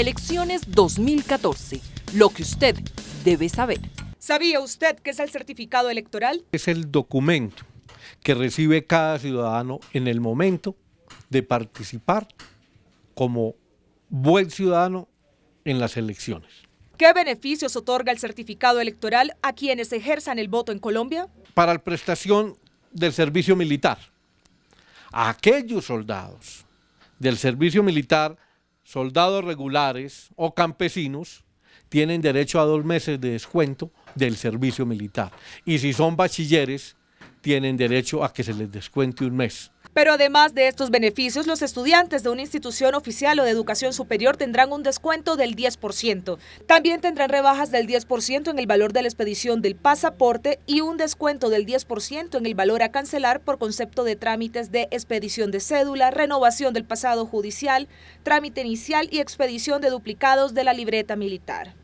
Elecciones 2014. Lo que usted debe saber. ¿Sabía usted qué es el certificado electoral? Es el documento que recibe cada ciudadano en el momento de participar como buen ciudadano en las elecciones. ¿Qué beneficios otorga el certificado electoral a quienes ejerzan el voto en Colombia? Para la prestación del servicio militar. A aquellos soldados del servicio militar soldados regulares o campesinos tienen derecho a dos meses de descuento del servicio militar. Y si son bachilleres, tienen derecho a que se les descuente un mes. Pero además de estos beneficios, los estudiantes de una institución oficial o de educación superior tendrán un descuento del 10%. También tendrán rebajas del 10% en el valor de la expedición del pasaporte y un descuento del 10% en el valor a cancelar por concepto de trámites de expedición de cédula, renovación del pasado judicial, trámite inicial y expedición de duplicados de la libreta militar.